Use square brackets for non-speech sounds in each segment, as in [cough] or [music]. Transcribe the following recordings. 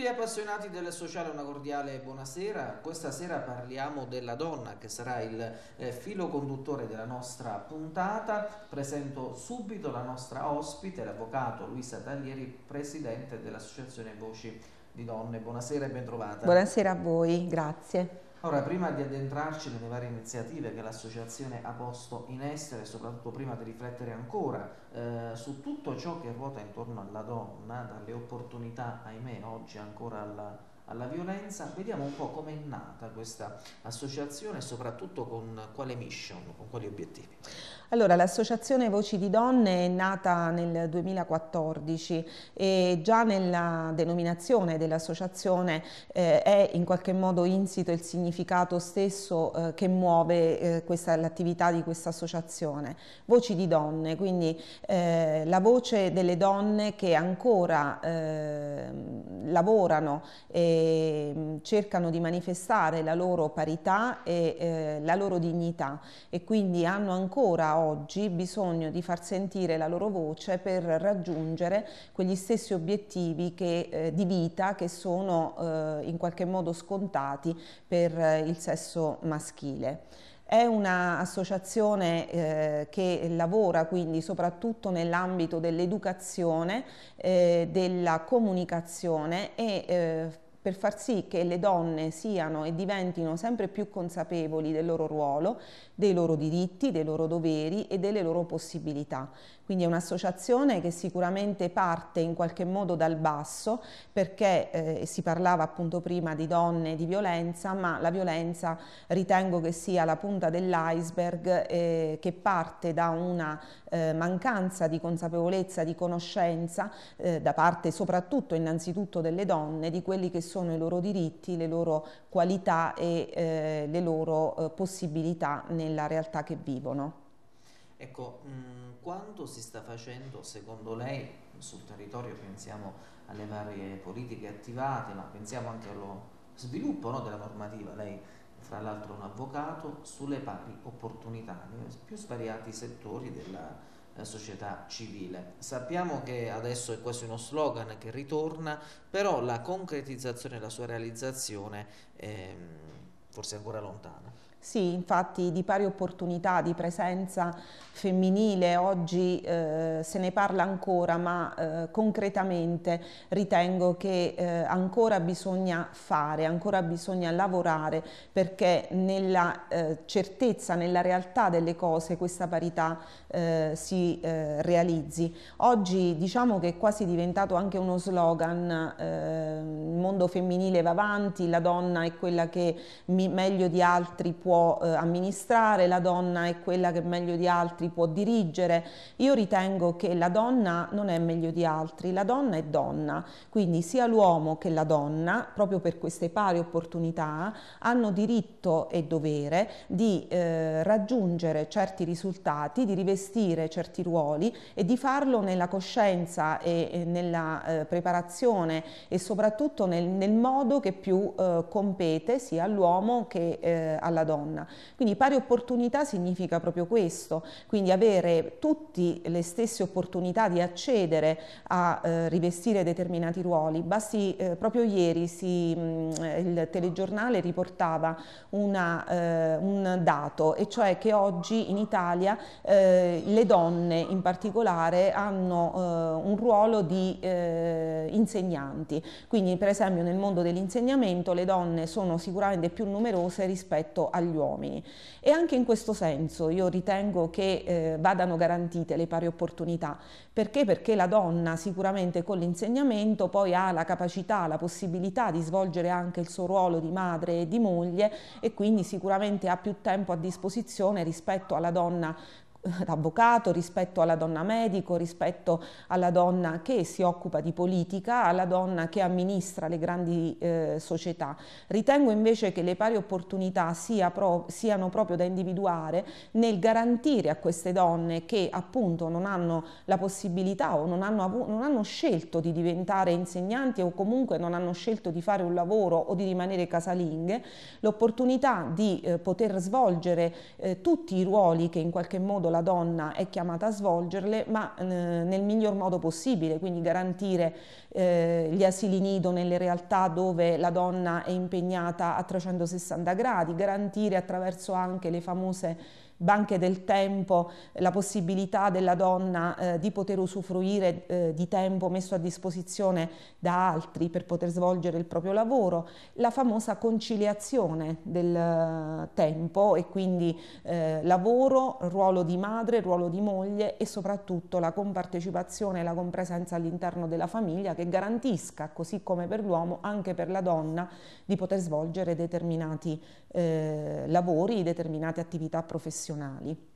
tutti gli appassionati del sociale una cordiale buonasera. Questa sera parliamo della donna che sarà il eh, filo conduttore della nostra puntata. Presento subito la nostra ospite, l'avvocato Luisa Taglieri, presidente dell'Associazione Voci di Donne. Buonasera e ben trovata. Buonasera a voi, grazie. Ora, prima di addentrarci nelle varie iniziative che l'associazione ha posto in essere, e soprattutto prima di riflettere ancora eh, su tutto ciò che ruota intorno alla donna, dalle opportunità, ahimè, oggi ancora alla alla violenza, vediamo un po' come è nata questa associazione e soprattutto con quale mission, con quali obiettivi. Allora, l'associazione Voci di Donne è nata nel 2014 e già nella denominazione dell'associazione eh, è in qualche modo insito il significato stesso eh, che muove eh, l'attività di questa associazione. Voci di donne, quindi eh, la voce delle donne che ancora ehm, lavorano e Ehm, cercano di manifestare la loro parità e eh, la loro dignità e quindi hanno ancora oggi bisogno di far sentire la loro voce per raggiungere quegli stessi obiettivi che, eh, di vita che sono eh, in qualche modo scontati per eh, il sesso maschile. È un'associazione eh, che lavora quindi soprattutto nell'ambito dell'educazione, eh, della comunicazione e eh, per far sì che le donne siano e diventino sempre più consapevoli del loro ruolo, dei loro diritti, dei loro doveri e delle loro possibilità. Quindi è un'associazione che sicuramente parte in qualche modo dal basso perché eh, si parlava appunto prima di donne e di violenza, ma la violenza ritengo che sia la punta dell'iceberg eh, che parte da una eh, mancanza di consapevolezza, di conoscenza eh, da parte soprattutto innanzitutto delle donne di quelli che sono i loro diritti, le loro qualità e eh, le loro eh, possibilità nella realtà che vivono. Ecco, mh, mm, quanto si sta facendo secondo lei sul territorio, pensiamo alle varie politiche attivate, ma pensiamo anche allo sviluppo no, della normativa, lei fra l'altro è un avvocato, sulle pari opportunità nei più svariati settori della, società civile. Sappiamo che adesso è quasi uno slogan che ritorna, però la concretizzazione e la sua realizzazione ehm, è forse ancora lontana. Sì, infatti di pari opportunità, di presenza femminile oggi eh, se ne parla ancora, ma eh, concretamente ritengo che eh, ancora bisogna fare, ancora bisogna lavorare perché nella eh, certezza, nella realtà delle cose questa parità eh, si eh, realizzi. Oggi diciamo che è quasi diventato anche uno slogan mondo femminile va avanti, la donna è quella che mi, meglio di altri può eh, amministrare, la donna è quella che meglio di altri può dirigere. Io ritengo che la donna non è meglio di altri, la donna è donna, quindi sia l'uomo che la donna, proprio per queste pari opportunità, hanno diritto e dovere di eh, raggiungere certi risultati, di rivestire certi ruoli e di farlo nella coscienza e, e nella eh, preparazione e soprattutto nella nel, nel modo che più eh, compete sia all'uomo che eh, alla donna. Quindi pari opportunità significa proprio questo, quindi avere tutte le stesse opportunità di accedere a eh, rivestire determinati ruoli. Basti, eh, proprio ieri si, mh, mm, eh, il telegiornale riportava una, eh, un dato, e cioè che oggi in Italia le donne in particolare hanno un ruolo di insegnanti, quindi per esempio nel mondo dell'insegnamento le donne sono sicuramente più numerose rispetto agli uomini e anche in questo senso io ritengo che eh, vadano garantite le pari opportunità. Perché? Perché la donna sicuramente con l'insegnamento poi ha la capacità, la possibilità di svolgere anche il suo ruolo di madre e di moglie e quindi sicuramente ha più tempo a disposizione rispetto alla donna avvocato, rispetto alla donna medico, rispetto alla donna che si occupa di politica, alla donna che amministra le grandi eh, società. Ritengo invece che le pari opportunità sia pro siano proprio da individuare nel garantire a queste donne che appunto non hanno la possibilità o non hanno, non hanno scelto di diventare insegnanti o comunque non hanno scelto di fare un lavoro o di rimanere casalinghe, l'opportunità di eh, poter svolgere eh, tutti i ruoli che in qualche modo modo la donna è chiamata a svolgerle, ma eh, nel miglior modo possibile, quindi garantire eh, gli asili nido nelle realtà dove la donna è impegnata a 360 gradi, garantire attraverso anche le famose banche del tempo, la possibilità della donna eh, di poter usufruire eh, di tempo messo a disposizione da altri per poter svolgere il proprio lavoro, la famosa conciliazione del eh, tempo e quindi eh, lavoro, ruolo di madre, ruolo di moglie e soprattutto la compartecipazione e la compresenza all'interno della famiglia che garantisca, così come per l'uomo, anche per la donna di poter svolgere determinati eh, lavori, determinate attività professionali nazionali.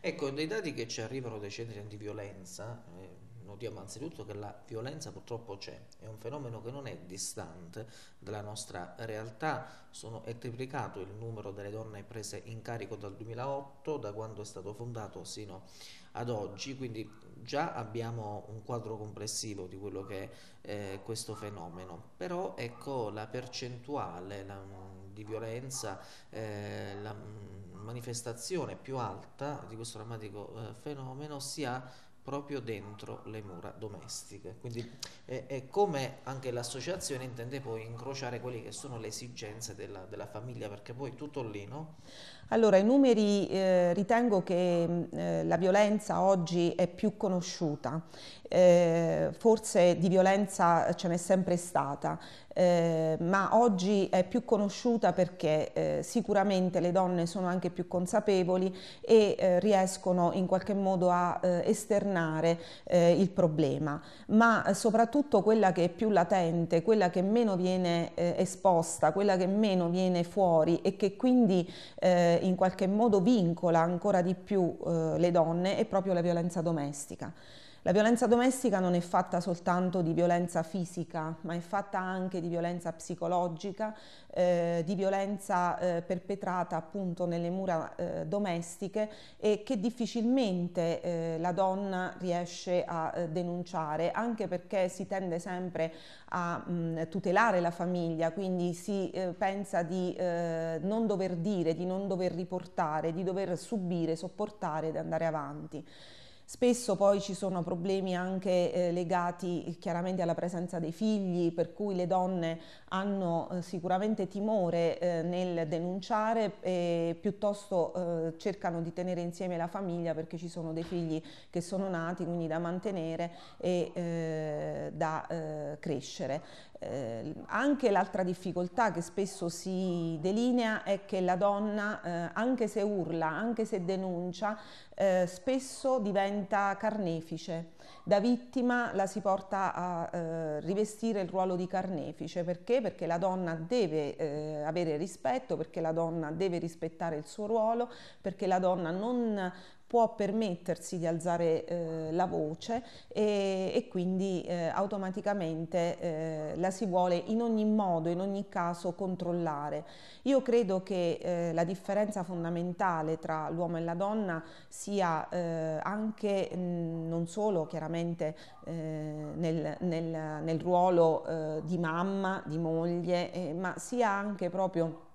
Ecco, dei dati che ci arrivano dai centri antiviolenza, eh, notiamo anzitutto che la violenza purtroppo c'è, è un fenomeno che non è distante dalla nostra realtà, Sono, è triplicato il numero delle donne prese in carico dal 2008, da quando è stato fondato sino ad oggi, quindi già abbiamo un quadro complessivo di quello che è eh, questo fenomeno, però ecco la percentuale la, mm, di violenza, eh, la, mm, manifestazione più alta di questo drammatico eh, fenomeno si ha proprio dentro le mura domestiche. Quindi è, è come anche l'associazione intende poi incrociare quelle che sono le esigenze della, della famiglia, perché poi tutto lì, no? Allora, i numeri eh, ritengo che mm, eh, la violenza oggi è più conosciuta, eh, forse di violenza ce n'è sempre stata, eh, ma oggi è più conosciuta perché eh, sicuramente le donne sono anche più consapevoli e eh, riescono in qualche modo a eh, esternare eh, il problema, ma soprattutto quella che è più latente, quella che meno viene eh, esposta, quella che meno viene fuori e che quindi in qualche modo vincola ancora di più le donne è proprio la violenza domestica. La violenza domestica non è fatta soltanto di violenza fisica, ma è fatta anche di violenza psicologica, eh, di violenza eh, perpetrata appunto nelle mura eh, domestiche e che difficilmente eh, la donna riesce a eh, denunciare, anche perché si tende sempre a mh, tutelare la famiglia, quindi si eh, pensa di non dover dire, di non dover riportare, di dover subire, sopportare ed andare avanti. Spesso poi ci sono problemi anche eh, legati eh, chiaramente alla presenza dei figli, per cui le donne hanno eh, sicuramente timore eh, nel denunciare e piuttosto eh, cercano di tenere insieme la famiglia perché ci sono dei figli che sono nati, quindi da mantenere e eh, da crescere. Eh, anche l'altra difficoltà che spesso si delinea è che la donna, eh, anche se urla, anche se denuncia, eh, spesso diventa carnefice. Da vittima la si porta a eh, rivestire il ruolo di carnefice. Perché? Perché la donna deve eh, avere rispetto, perché la donna deve rispettare il suo ruolo, perché la donna non può permettersi di alzare eh, la voce e, e quindi eh, automaticamente eh, la si vuole in ogni modo, in ogni caso controllare. Io credo che eh, la differenza fondamentale tra l'uomo e la donna sia eh, anche mh, non solo chiaramente eh, nel, nel, nel, ruolo di mamma, di moglie, ma sia anche proprio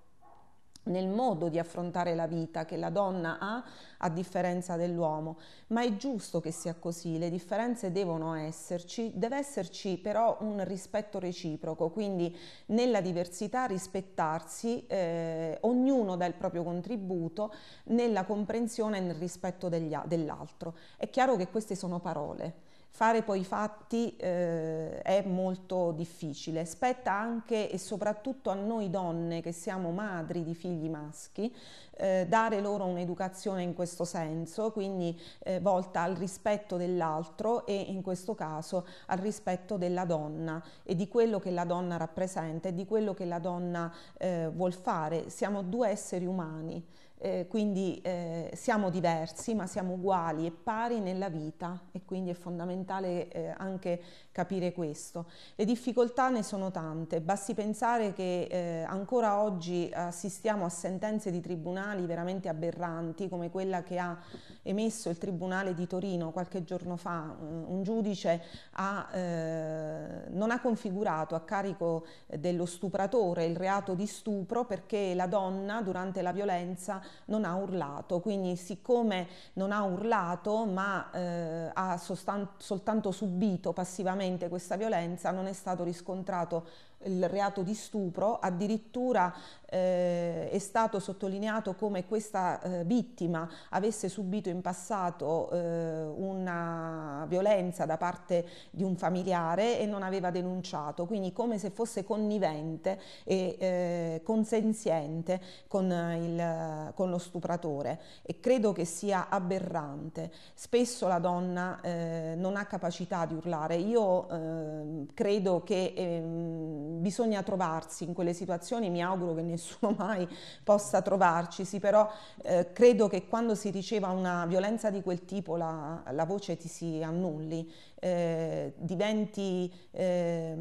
nel modo di affrontare la vita che la donna ha a differenza dell'uomo, ma è giusto che sia così, le differenze devono esserci, deve esserci però un rispetto reciproco, quindi nella diversità rispettarsi eh, ognuno dà il proprio contributo nella comprensione e nel rispetto dell'altro. È chiaro che queste sono parole. Fare poi i fatti eh, è molto difficile, spetta anche e soprattutto a noi donne che siamo madri di figli maschi eh, dare loro un'educazione in questo senso, quindi eh, volta al rispetto dell'altro e in questo caso al rispetto della donna e di quello che la donna rappresenta e di quello che la donna eh, vuol fare. Siamo due esseri umani. Eh, quindi eh, siamo diversi ma siamo uguali e pari nella vita e quindi è fondamentale eh, anche capire questo. Le difficoltà ne sono tante, basti pensare che eh, ancora oggi assistiamo a sentenze di tribunali banali veramente aberranti come quella che ha emesso il Tribunale di Torino qualche giorno fa. Un giudice ha, eh, non ha configurato a carico dello stupratore il reato di stupro perché la donna durante la violenza non ha urlato. Quindi siccome non ha urlato ma eh, ha soltanto subito passivamente questa violenza non è stato riscontrato il reato di stupro, addirittura eh, è stato sottolineato come questa eh, vittima avesse subito in passato eh, una violenza da parte di un familiare e non aveva denunciato, quindi come se fosse connivente e eh, consenziente con, il, con, lo stupratore e credo che sia aberrante. Spesso la donna eh, non ha capacità di urlare, io ehm, credo che ehm, bisogna trovarsi in quelle situazioni, mi auguro che nessuno nessuno [laughs] mai possa trovarcisi, però eh, credo che quando si riceva una violenza di quel tipo la, la voce ti si annulli eh, diventi, eh,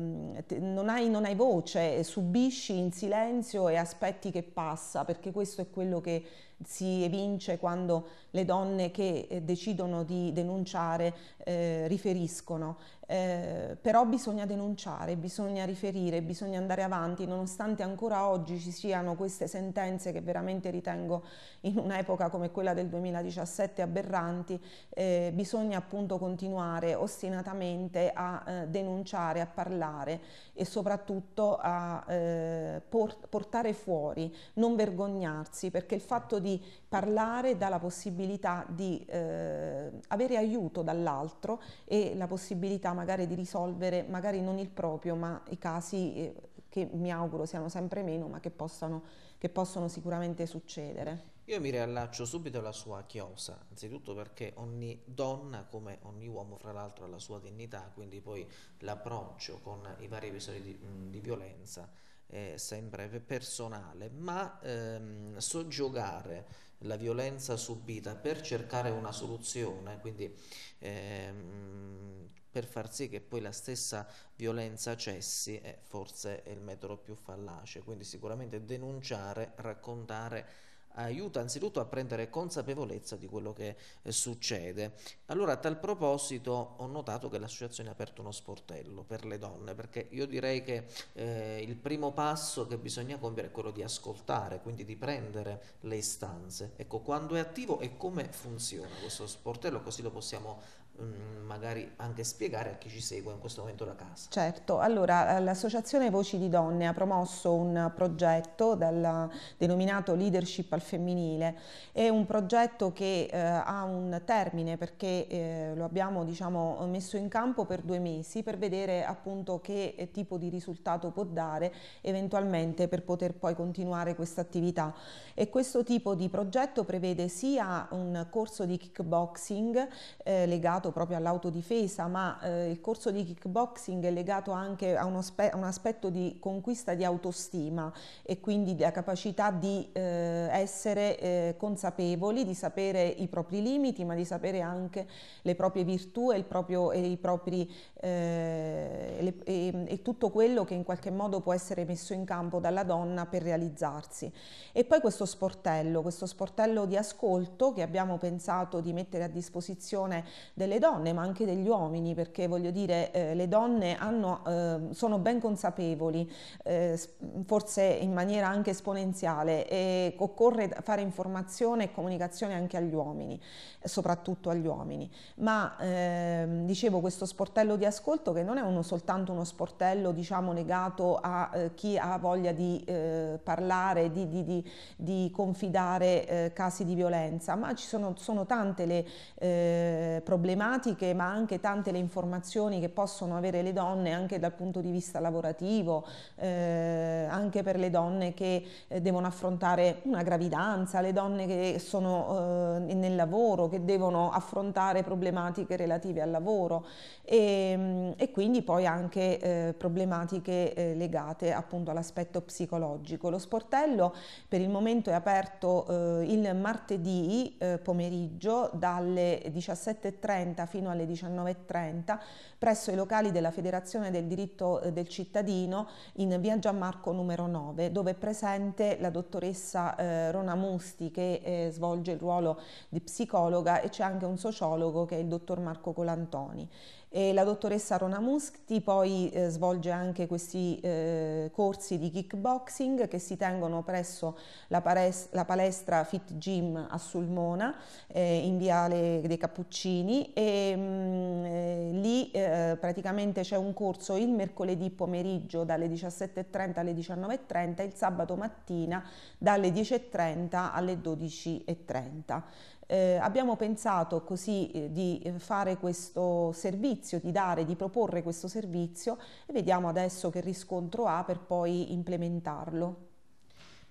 non, hai, non, hai, voce, subisci in silenzio e aspetti che passa, perché questo è quello che si evince quando le donne che eh, decidono di denunciare eh, riferiscono. Eh, però bisogna denunciare, bisogna riferire, bisogna andare avanti, nonostante ancora oggi ci siano queste sentenze che veramente ritengo in un'epoca come quella del 2017 aberranti, eh, bisogna appunto continuare ostinatamente sfrenatamente a eh, denunciare, a parlare e soprattutto a eh, por portare fuori, non vergognarsi, perché il fatto di parlare dà la possibilità di eh, avere aiuto dall'altro e la possibilità magari di risolvere, magari non il proprio, ma i casi eh, che mi auguro siano sempre meno, ma che, possano, che possono sicuramente succedere. Io mi riallaccio subito alla sua chiosa, anzitutto perché ogni donna, come ogni uomo fra l'altro, ha la sua dignità, quindi poi l'approccio con i vari episodi di, di violenza è sempre personale, ma ehm, soggiogare la violenza subita per cercare una soluzione, quindi ehm, per far sì che poi la stessa violenza cessi, è eh, forse è il metodo più fallace, quindi sicuramente denunciare, raccontare aiuta anzitutto a prendere consapevolezza di quello che eh, succede. Allora a tal proposito ho notato che l'associazione ha aperto uno sportello per le donne, perché io direi che eh, il primo passo che bisogna compiere è quello di ascoltare, quindi di prendere le istanze. Ecco, quando è attivo e come funziona questo sportello, così lo possiamo Mm, magari anche spiegare a chi ci segue in questo momento da casa. Certo, allora eh, l'associazione Voci di Donne ha promosso un progetto dal, denominato Leadership al femminile, è un progetto che eh, ha un termine perché eh, lo abbiamo diciamo, messo in campo per due mesi per vedere appunto che eh, tipo di risultato può dare eventualmente per poter poi continuare questa attività e questo tipo di progetto prevede sia un corso di kickboxing eh, legato proprio all'autodifesa, ma eh, il corso di kickboxing è legato anche a, spe- a, un aspetto di conquista di autostima e quindi la capacità di eh, essere eh, consapevoli, di sapere i propri limiti, ma di sapere anche le proprie virtù e, proprio, e, propri, eh, le, e, e tutto quello che in qualche modo può essere messo in campo dalla donna per realizzarsi. E poi questo sportello, questo sportello di ascolto che abbiamo pensato di mettere a disposizione delle delle donne ma anche degli uomini perché voglio dire eh, le donne hanno, eh, sono ben consapevoli, eh, forse in maniera anche esponenziale e occorre fare informazione e comunicazione anche agli uomini, soprattutto agli uomini. Ma ehm, dicevo questo sportello di ascolto che non è uno, soltanto uno sportello diciamo, legato a eh, chi ha voglia di eh, parlare, di, di, di, di confidare eh, casi di violenza, ma ci sono, sono tante le problematiche problematiche, ma anche tante le informazioni che possono avere le donne anche dal punto di vista lavorativo, eh, anche per le donne che eh, devono affrontare una gravidanza, le donne che sono eh, nel lavoro, che devono affrontare problematiche relative al lavoro e, ehm, e quindi poi anche eh, problematiche eh, legate appunto all'aspetto psicologico. Lo sportello per il momento è aperto eh, il martedì pomeriggio dalle 17.30 fino alle 19.30 presso i locali della Federazione del diritto eh, del cittadino in via Gianmarco numero 9, dove è presente la dottoressa eh, Rona Musti che eh, svolge il ruolo di psicologa e c'è anche un sociologo che è il dottor Marco Colantoni. E la dottoressa Rona Musti poi eh, svolge anche questi eh, corsi di kickboxing che si tengono presso la, la palestra Fit Gym a Sulmona eh, in Viale dei Cappuccini e mh, mm, eh, lì eh, eh, praticamente c'è un corso il mercoledì pomeriggio dalle 17.30 alle 19.30 il sabato mattina dalle 10.30 alle 12.30. Eh, abbiamo pensato così eh, di eh, fare questo servizio, di dare, di proporre questo servizio e vediamo adesso che riscontro ha per poi implementarlo.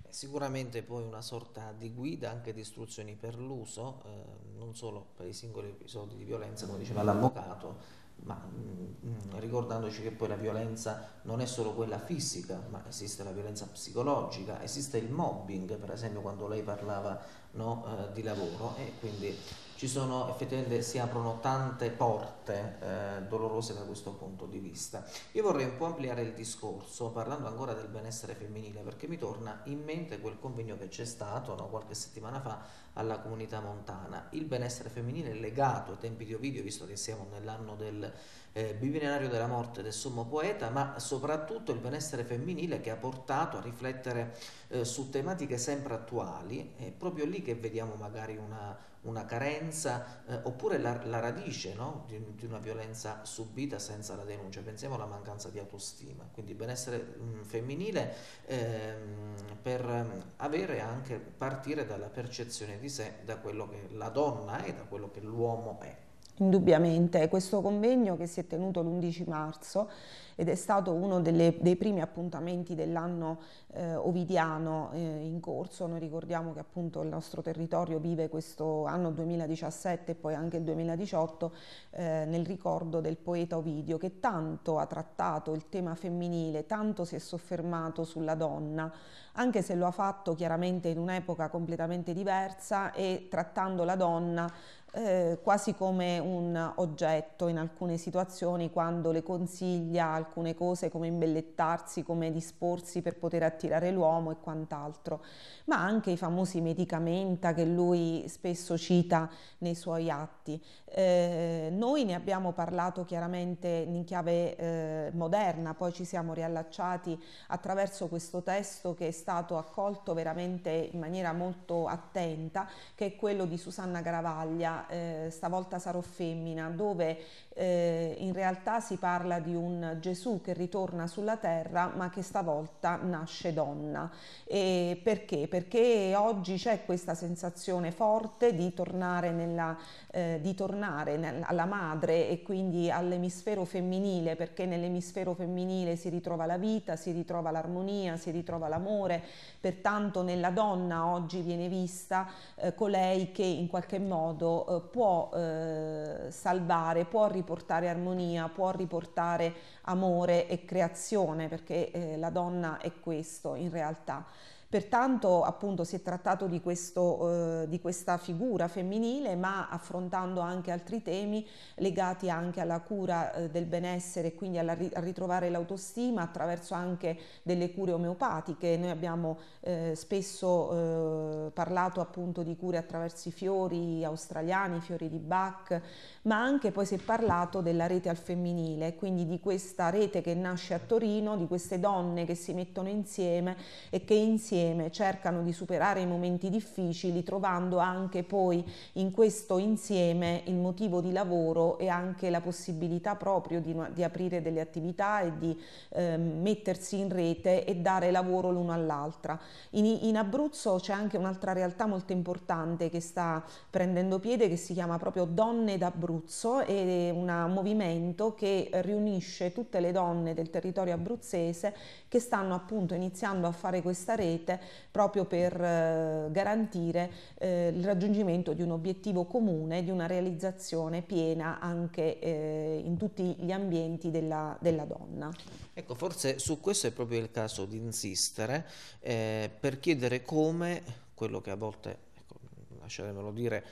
Sicuramente poi una sorta di guida, anche di istruzioni per l'uso, eh, non solo per i singoli episodi di violenza, come diceva l'avvocato, ma mm, ricordandoci che poi la violenza non è solo quella fisica, ma esiste la violenza psicologica, esiste il mobbing, per esempio quando lei parlava no, eh, di lavoro e quindi ci sono effettivamente si aprono tante porte eh, dolorose da questo punto di vista. Io vorrei un po' ampliare il discorso parlando ancora del benessere femminile perché mi torna in mente quel convegno che c'è stato no, qualche settimana fa alla comunità montana. Il benessere femminile è legato ai tempi di Ovidio, visto che siamo nell'anno del eh, biblionario della morte del sommo poeta, ma soprattutto il benessere femminile che ha portato a riflettere eh, su tematiche sempre attuali. È proprio lì che vediamo magari una una carenza eh, oppure la, la radice no? di, di, una violenza subita senza la denuncia, pensiamo alla mancanza di autostima, quindi benessere mh, mm, femminile ehm, per mm, avere anche partire dalla percezione di sé, da quello che la donna è, da quello che l'uomo è. Indubbiamente, questo convegno che si è tenuto l'11 marzo ed è stato uno delle, dei primi appuntamenti dell'anno eh, ovidiano eh, in corso, noi ricordiamo che appunto il nostro territorio vive questo anno 2017 e poi anche il 2018 eh, nel ricordo del poeta Ovidio che tanto ha trattato il tema femminile, tanto si è soffermato sulla donna, anche se lo ha fatto chiaramente in un'epoca completamente diversa e trattando la donna eh, quasi come un oggetto in alcune situazioni quando le consiglia alcune cose come imbellettarsi, come disporsi per poter attirare l'uomo e quant'altro, ma anche i famosi medicamenta che lui spesso cita nei suoi atti. Eh, noi ne abbiamo parlato chiaramente in chiave eh, moderna, poi ci siamo riallacciati attraverso questo testo che è stato accolto veramente in maniera molto attenta, che è quello di Susanna Gravaglia eh, stavolta sarò femmina, dove eh, in realtà si parla di un Gesù che ritorna sulla terra ma che stavolta nasce donna. E perché? Perché oggi c'è questa sensazione forte di tornare, nella, eh, di tornare nel, alla madre e quindi all'emisfero femminile, perché nell'emisfero femminile si ritrova la vita, si ritrova l'armonia, si ritrova l'amore, pertanto nella donna oggi viene vista eh, colei che in qualche modo eh, può eh, salvare, può riportare armonia, può riportare amore e creazione, perché eh, la donna è questo in realtà. Pertanto appunto si è trattato di, questo, eh, di questa figura femminile ma affrontando anche altri temi legati anche alla cura eh, del benessere e quindi alla, a ritrovare l'autostima attraverso anche delle cure omeopatiche. Noi abbiamo eh, spesso eh, parlato appunto di cure attraverso i fiori australiani, i fiori di Bach, ma anche poi si è parlato della rete al femminile, quindi di questa rete che nasce a Torino, di queste donne che si mettono insieme e che insieme insieme, cercano di superare i momenti difficili, trovando anche poi in questo insieme il motivo di lavoro e anche la possibilità proprio di, di aprire delle attività e di eh, mettersi in rete e dare lavoro l'uno all'altra. In, in Abruzzo c'è anche un'altra realtà molto importante che sta prendendo piede che si chiama proprio Donne d'Abruzzo ed è un movimento che riunisce tutte le donne del territorio abruzzese che stanno appunto iniziando a fare questa rete scelte proprio per eh, garantire eh, il raggiungimento di un obiettivo comune, di una realizzazione piena anche eh, in tutti gli ambienti della, della donna. Ecco, forse su questo è proprio il caso di insistere eh, per chiedere come quello che a volte, ecco, lasciatemelo dire,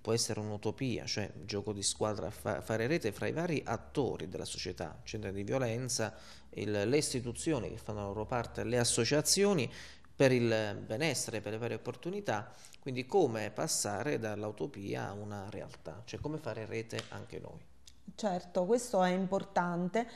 può essere un'utopia, cioè gioco di squadra, fa fare rete fra i vari attori della società, centri di violenza, il, le istituzioni che fanno la loro parte, le associazioni, per il benessere, per le varie opportunità, quindi come passare dall'utopia a una realtà, cioè come fare rete anche noi. Certo, questo è importante.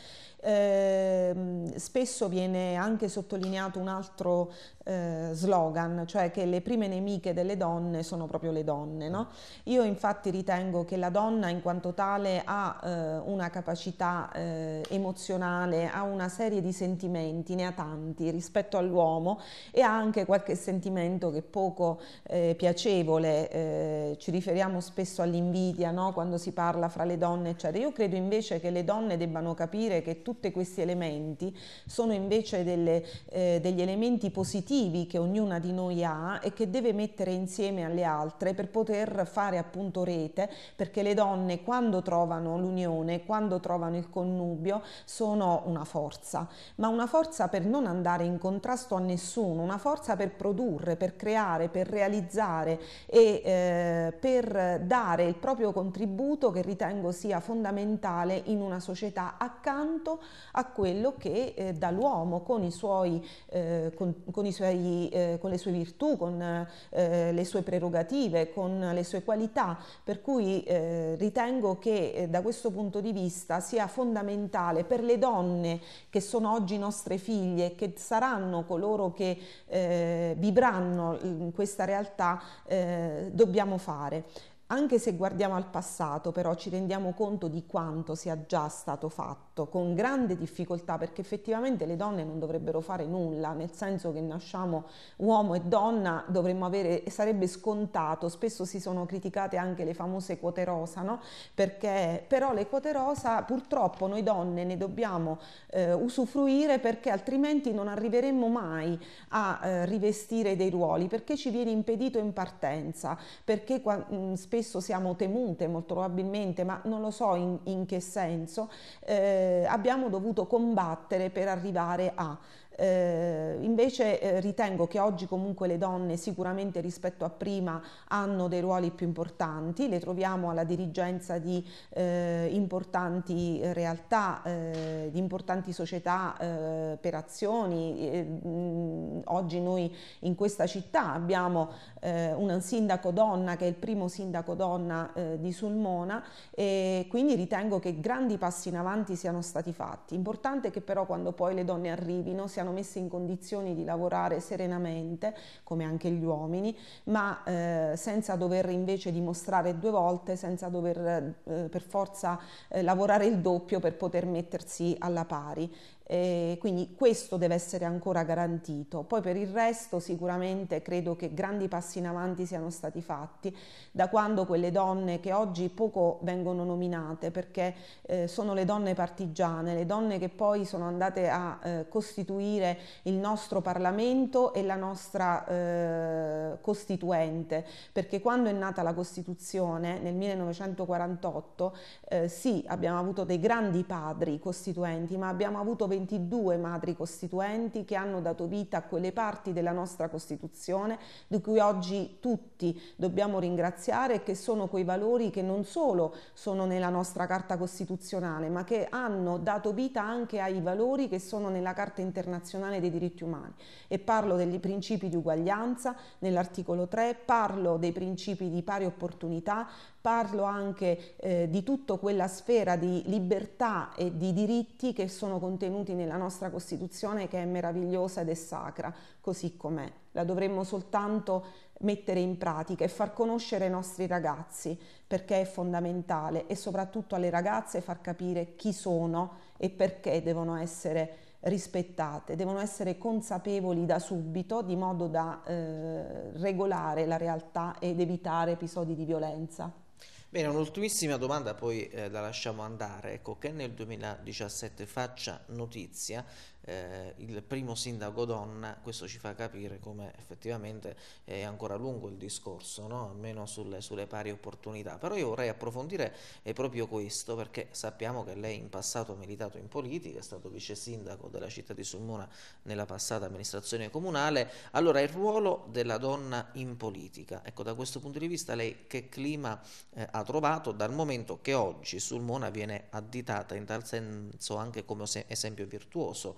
Eh, spesso viene anche sottolineato un altro eh, slogan, cioè che le prime nemiche delle donne sono proprio le donne. No? Io infatti ritengo che la donna in quanto tale ha eh, una capacità eh, emozionale, ha una serie di sentimenti, ne ha tanti rispetto all'uomo e ha anche qualche sentimento che è poco eh, piacevole, eh, ci riferiamo spesso all'invidia no? quando si parla fra le donne, eccetera. Io credo invece che le donne debbano capire che tutti questi elementi sono invece delle, eh, degli elementi positivi che ognuna di noi ha e che deve mettere insieme alle altre per poter fare appunto rete, perché le donne quando trovano l'unione, quando trovano il connubio, sono una forza, ma una forza per non andare in contrasto a nessuno, una forza per produrre, per creare, per realizzare e eh, per dare il proprio contributo che ritengo sia fondamentale in una società accanto a quello che eh, dall'uomo con, eh, con, con, eh, con, le sue virtù, con eh, le sue prerogative, con le sue qualità, per cui eh, ritengo che eh, da questo punto di vista sia fondamentale per le donne che sono oggi nostre figlie, che saranno coloro che vivranno questa realtà, dobbiamo fare. Anche se guardiamo al passato, però, ci rendiamo conto di quanto sia già stato fatto, con grande difficoltà, perché effettivamente le donne non dovrebbero fare nulla, nel senso che nasciamo uomo e donna, dovremmo avere, sarebbe scontato, spesso si sono criticate anche le famose quote rosa, no? Perché però le quote rosa purtroppo noi donne ne dobbiamo eh, usufruire perché altrimenti non arriveremmo mai a eh, rivestire dei ruoli, perché ci viene impedito in partenza, perché mh, spesso spesso siamo temute molto probabilmente, ma non lo so in, in che senso, eh, abbiamo dovuto combattere per arrivare a. Eh, invece eh, ritengo che oggi comunque le donne sicuramente rispetto a prima hanno dei ruoli più importanti, le troviamo alla dirigenza di eh, importanti eh, realtà, eh, di importanti società eh, per azioni. oggi noi in questa città abbiamo un sindaco donna che è il primo sindaco donna di Sulmona e quindi ritengo che grandi passi in avanti siano stati fatti. Importante che però quando poi le donne arrivino siano siano messi in condizioni di lavorare serenamente, come anche gli uomini, ma eh, senza dover invece dimostrare due volte, senza dover eh, per forza eh, lavorare il doppio per poter mettersi alla pari. Eh, quindi questo deve essere ancora garantito. Poi per il resto sicuramente credo che grandi passi in avanti siano stati fatti da quando quelle donne che oggi poco vengono nominate perché eh, sono le donne partigiane, le donne che poi sono andate a eh, costituire il nostro Parlamento e la nostra eh, Costituente, perché quando è nata la Costituzione nel 1948 eh, sì abbiamo avuto dei grandi padri costituenti ma abbiamo avuto 20 22 madri costituenti che hanno dato vita a quelle parti della nostra Costituzione di cui oggi tutti dobbiamo ringraziare e che sono quei valori che non solo sono nella nostra Carta Costituzionale, ma che hanno dato vita anche ai valori che sono nella Carta Internazionale dei diritti umani. E parlo dei principi di uguaglianza nell'articolo 3, parlo dei principi di pari opportunità, parlo anche eh, di tutta quella sfera di libertà e di diritti che sono contenuti contenuti nella nostra Costituzione che è meravigliosa ed è sacra, così com'è. La dovremmo soltanto mettere in pratica e far conoscere ai nostri ragazzi perché è fondamentale e soprattutto alle ragazze far capire chi sono e perché devono essere rispettate, devono essere consapevoli da subito di modo da eh, regolare la realtà ed evitare episodi di violenza. Bene, un'ultimissima domanda, poi eh, la lasciamo andare. Ecco, che nel 2017 faccia notizia eh, il primo sindaco donna, questo ci fa capire come effettivamente è ancora lungo il discorso, no? almeno sulle, sulle, pari opportunità. Però io vorrei approfondire eh, proprio questo, perché sappiamo che lei in passato ha militato in politica, è stato vice sindaco della città di Sulmona nella passata amministrazione comunale. Allora il ruolo della donna in politica, ecco da questo punto di vista lei che clima eh, ha trovato dal momento che oggi Sulmona viene additata in tal senso anche come esempio virtuoso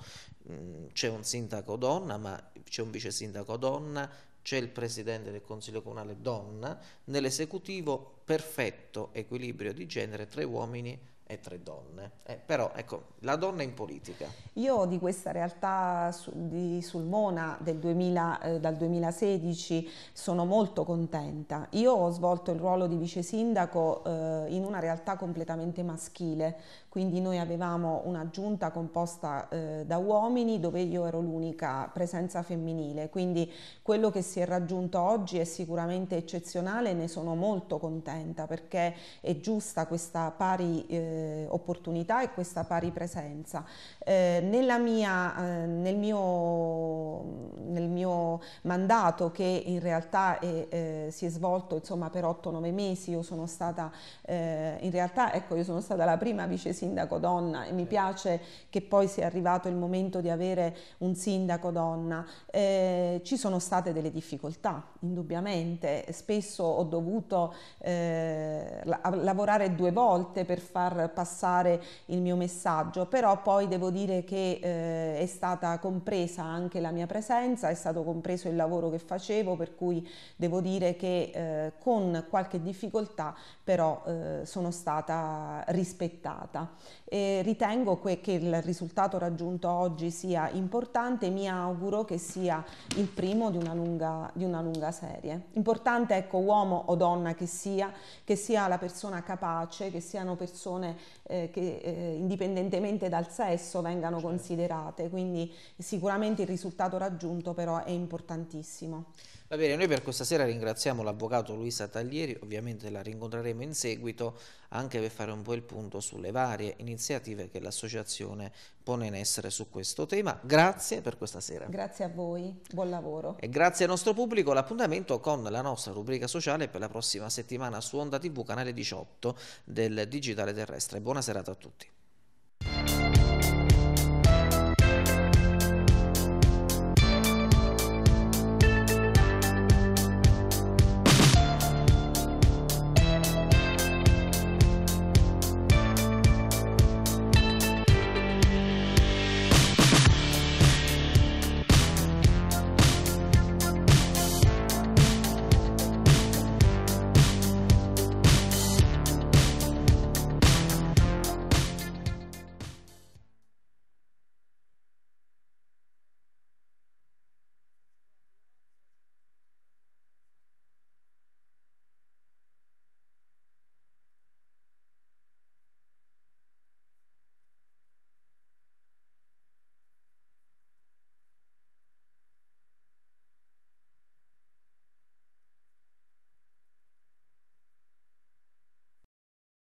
Mm, c'è un sindaco donna, ma c'è un vice sindaco donna, c'è il presidente del consiglio comunale donna, nell'esecutivo perfetto equilibrio di genere tre uomini e tre donne. Eh, però ecco, la donna in politica. Io di questa realtà su, di Sulmona del 2000, eh, dal 2016 sono molto contenta. Io ho svolto il ruolo di vice sindaco eh, in una realtà completamente maschile, quindi noi avevamo una giunta composta eh, da uomini dove io ero l'unica presenza femminile, quindi quello che si è raggiunto oggi è sicuramente eccezionale e ne sono molto contenta perché è giusta questa pari eh, opportunità e questa pari presenza. Eh, mia, eh, nel, mio, nel, mio, mandato che in realtà è, eh, si è svolto insomma, per 8-9 mesi, io sono stata eh, in realtà ecco, io sono stata la prima vicesima sindaco donna e mi piace che poi sia arrivato il momento di avere un sindaco donna. Eh, ci sono state delle difficoltà, indubbiamente. Spesso ho dovuto eh, lavorare due volte per far passare il mio messaggio, però poi devo dire che eh, è stata compresa anche la mia presenza, è stato compreso il lavoro che facevo, per cui devo dire che eh, con qualche difficoltà però eh, sono stata rispettata vita. ritengo que- che il risultato raggiunto oggi sia importante e mi auguro che sia il primo di una lunga, di una lunga serie. Importante, ecco, uomo o donna che sia, che sia la persona capace, che siano persone eh, che eh, indipendentemente dal sesso vengano certo. considerate, quindi sicuramente il risultato raggiunto però è importantissimo. Va bene, noi per questa sera ringraziamo l'avvocato Luisa Taglieri, ovviamente la rincontreremo in seguito anche per fare un po' il punto sulle varie iniziative che l'associazione pone in essere su questo tema. Grazie per questa sera. Grazie a voi, buon lavoro. E grazie al nostro pubblico, l'appuntamento con la nostra rubrica sociale per la prossima settimana su Onda TV, canale 18 del Digitale Terrestre. Buona serata a tutti.